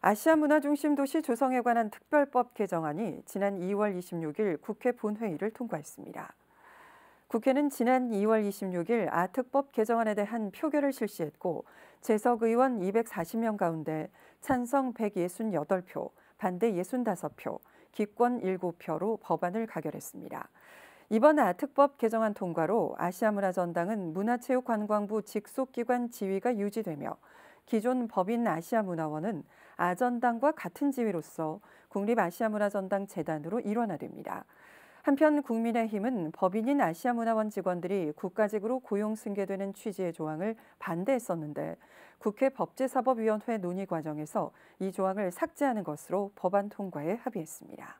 아시아 문화 중심 도시 조성에 관한 특별법 개정안이 지난 2월 26일 국회 본회의를 통과했습니다. 국회는 지난 2월 26일 아특법 개정안에 대한 표결을 실시했고 재석 의원 240명 가운데 찬성 168표, 반대 65표, 기권 7표로 법안을 가결했습니다. 이번 아 특법 개정안 통과로 아시아문화전당은 문화체육관광부 직속기관 지위가 유지되며 기존 법인 아시아문화원은 아전당과 같은 지위로서 국립아시아문화전당 재단으로 일원화됩니다. 한편 국민의힘은 법인인 아시아문화원 직원들이 국가직으로 고용 승계되는 취지의 조항을 반대했었는데 국회 법제사법위원회 논의 과정에서 이 조항을 삭제하는 것으로 법안 통과에 합의했습니다.